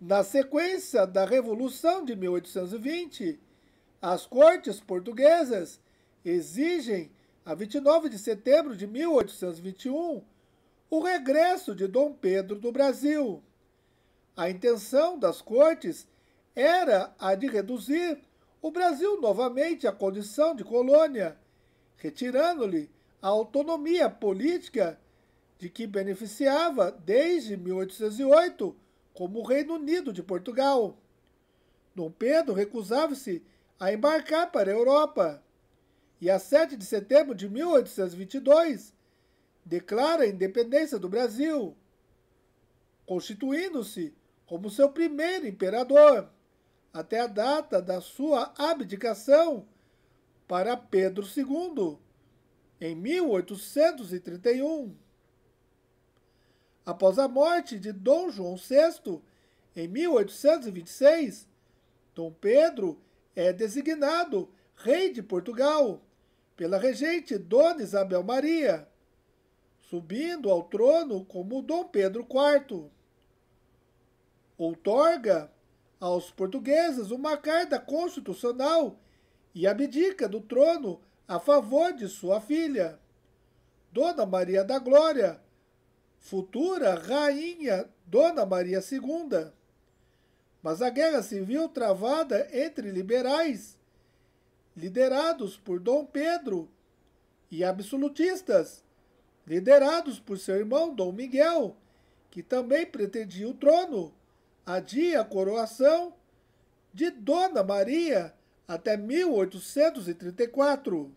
Na sequência da Revolução de 1820, as cortes portuguesas exigem, a 29 de setembro de 1821, o regresso de Dom Pedro do Brasil. A intenção das cortes era a de reduzir o Brasil novamente à condição de colônia, retirando-lhe a autonomia política de que beneficiava desde 1808 como o Reino Unido de Portugal. Dom Pedro recusava-se a embarcar para a Europa e, a 7 de setembro de 1822, declara a independência do Brasil, constituindo-se como seu primeiro imperador, até a data da sua abdicação para Pedro II, em 1831. Após a morte de Dom João VI, em 1826, Dom Pedro é designado rei de Portugal pela regente Dona Isabel Maria, subindo ao trono como Dom Pedro IV. Outorga aos portugueses uma carta constitucional e abdica do trono a favor de sua filha, Dona Maria da Glória, futura rainha Dona Maria II. Mas a guerra civil travada entre liberais, liderados por Dom Pedro, e absolutistas, liderados por seu irmão Dom Miguel, que também pretendia o trono, adia a coroação de Dona Maria até 1834.